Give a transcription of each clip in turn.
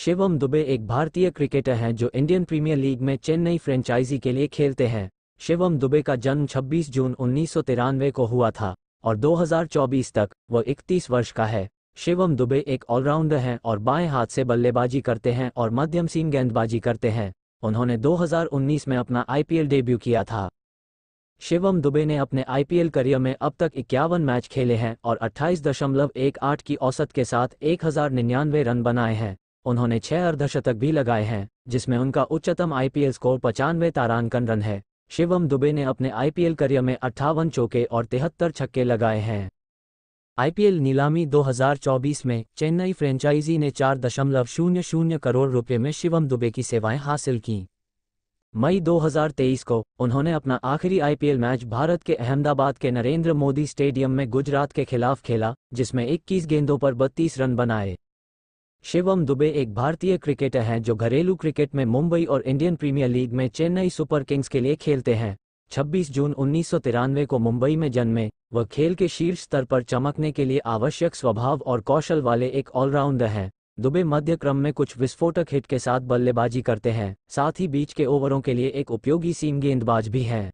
शिवम दुबे एक भारतीय क्रिकेटर हैं जो इंडियन प्रीमियर लीग में चेन्नई फ्रेंचाइजी के लिए खेलते हैं शिवम दुबे का जन्म 26 जून उन्नीस को हुआ था और 2024 तक वह 31 वर्ष का है शिवम दुबे एक ऑलराउंडर हैं और बाएं हाथ से बल्लेबाजी करते हैं और मध्यम सीम गेंदबाजी करते हैं उन्होंने 2019 में अपना आईपीएल डेब्यू किया था शिवम दुबे ने अपने आईपीएल करियर में अब तक इक्यावन मैच खेले हैं और अट्ठाईस की औसत के साथ एक रन बनाए हैं उन्होंने छह अर्धशतक भी लगाए हैं जिसमें उनका उच्चतम आईपीएल स्कोर पचानवे तारांकन रन है शिवम दुबे ने अपने आईपीएल करियर में अट्ठावन चौके और तिहत्तर छक्के लगाए हैं आईपीएल नीलामी 2024 में चेन्नई फ्रेंचाइजी ने चार दशमलव शून्य शून्य करोड़ रुपये में शिवम दुबे की सेवाएं हासिल कीं मई 2023 को उन्होंने अपना आखिरी आईपीएल मैच भारत के अहमदाबाद के नरेंद्र मोदी स्टेडियम में गुजरात के खिलाफ खेला जिसमें 21 गेंदों पर 32 रन बनाए शिवम दुबे एक भारतीय क्रिकेटर हैं जो घरेलू क्रिकेट में मुंबई और इंडियन प्रीमियर लीग में चेन्नई सुपर किंग्स के लिए खेलते हैं 26 जून उन्नीस को मुंबई में जन्मे वह खेल के शीर्ष स्तर पर चमकने के लिए आवश्यक स्वभाव और कौशल वाले एक ऑलराउंडर हैं दुबे मध्य क्रम में कुछ विस्फोटक हिट के साथ बल्लेबाजी करते हैं साथ ही बीच के ओवरों के लिए एक उपयोगी सीम गेंदबाज भी हैं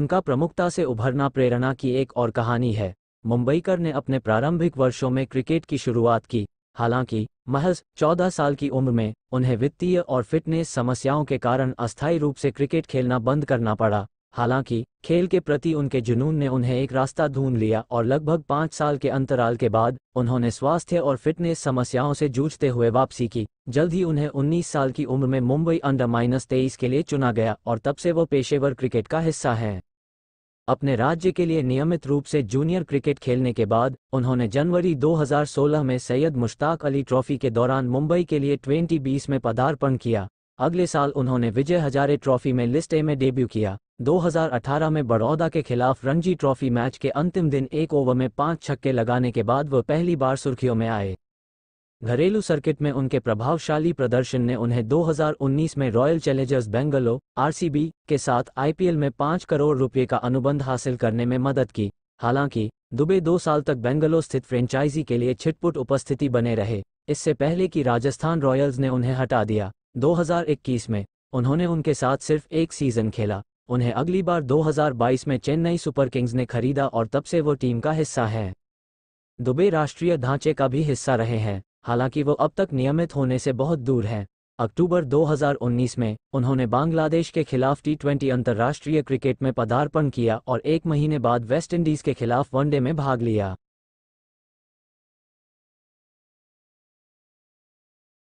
उनका प्रमुखता से उभरना प्रेरणा की एक और कहानी है मुंबईकर ने अपने प्रारंभिक वर्षों में क्रिकेट की शुरुआत की हालांकि महज 14 साल की उम्र में उन्हें वित्तीय और फिटनेस समस्याओं के कारण अस्थायी रूप से क्रिकेट खेलना बंद करना पड़ा हालांकि खेल के प्रति उनके जुनून ने उन्हें एक रास्ता ढूंढ लिया और लगभग पाँच साल के अंतराल के बाद उन्होंने स्वास्थ्य और फिटनेस समस्याओं से जूझते हुए वापसी की जल्द ही उन्हें उन्नीस साल की उम्र में मुंबई अंडर माइनस तेईस के लिए चुना गया और तब से वो पेशेवर क्रिकेट का हिस्सा हैं अपने राज्य के लिए नियमित रूप से जूनियर क्रिकेट खेलने के बाद उन्होंने जनवरी 2016 में सैयद मुश्ताक अली ट्रॉफी के दौरान मुंबई के लिए 2020 में पदार्पण किया अगले साल उन्होंने विजय हजारे ट्रॉफी में लिस्ट ए में डेब्यू किया 2018 में बड़ौदा के खिलाफ रणजी ट्रॉफी मैच के अंतिम दिन एक ओवर में पांच छक्के लगाने के बाद वह पहली बार सुर्खियों में आए घरेलू सर्किट में उनके प्रभावशाली प्रदर्शन ने उन्हें 2019 में रॉयल चैलेंजर्स बेंगलो आरसीबी के साथ आईपीएल में 5 करोड़ रुपए का अनुबंध हासिल करने में मदद की हालांकि दुबे दो साल तक बेंगलो स्थित फ्रेंचाइजी के लिए छिटपुट उपस्थिति बने रहे इससे पहले कि राजस्थान रॉयल्स ने उन्हें हटा दिया 2021 में उन्होंने उनके साथ सिर्फ एक सीजन खेला उन्हें अगली बार 2022 में चेन्नई सुपर किंग्स ने खरीदा और तब से वो टीम का हिस्सा है दुबे राष्ट्रीय ढांचे का भी हिस्सा रहे हैं हालांकि वो अब तक नियमित होने से बहुत दूर हैं अक्टूबर 2019 में उन्होंने बांग्लादेश के खिलाफ टी ट्वेंटी अंतर्राष्ट्रीय क्रिकेट में पदार्पण किया और एक महीने बाद वेस्टइंडीज के खिलाफ वनडे में भाग लिया